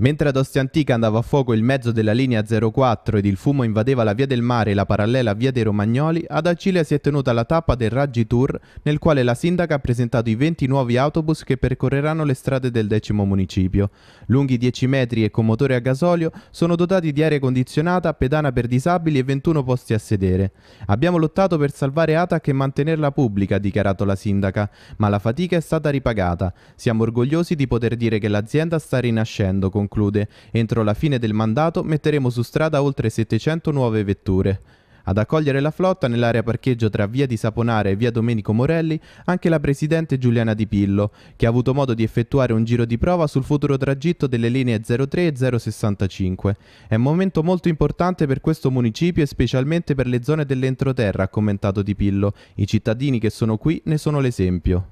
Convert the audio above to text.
Mentre ad Ostia Antica andava a fuoco il mezzo della linea 04 ed il fumo invadeva la via del mare e la parallela via dei Romagnoli, ad Acilia si è tenuta la tappa del Raggi Tour, nel quale la sindaca ha presentato i 20 nuovi autobus che percorreranno le strade del decimo municipio. Lunghi 10 metri e con motore a gasolio, sono dotati di aria condizionata, pedana per disabili e 21 posti a sedere. Abbiamo lottato per salvare Atac e mantenerla pubblica, ha dichiarato la sindaca, ma la fatica è stata ripagata. Siamo orgogliosi di poter dire che l'azienda sta rinascendo con conclude, entro la fine del mandato metteremo su strada oltre 700 nuove vetture. Ad accogliere la flotta nell'area parcheggio tra via di Saponare e via Domenico Morelli anche la presidente Giuliana Di Pillo, che ha avuto modo di effettuare un giro di prova sul futuro tragitto delle linee 03 e 065. È un momento molto importante per questo municipio e specialmente per le zone dell'entroterra, ha commentato Di Pillo. I cittadini che sono qui ne sono l'esempio.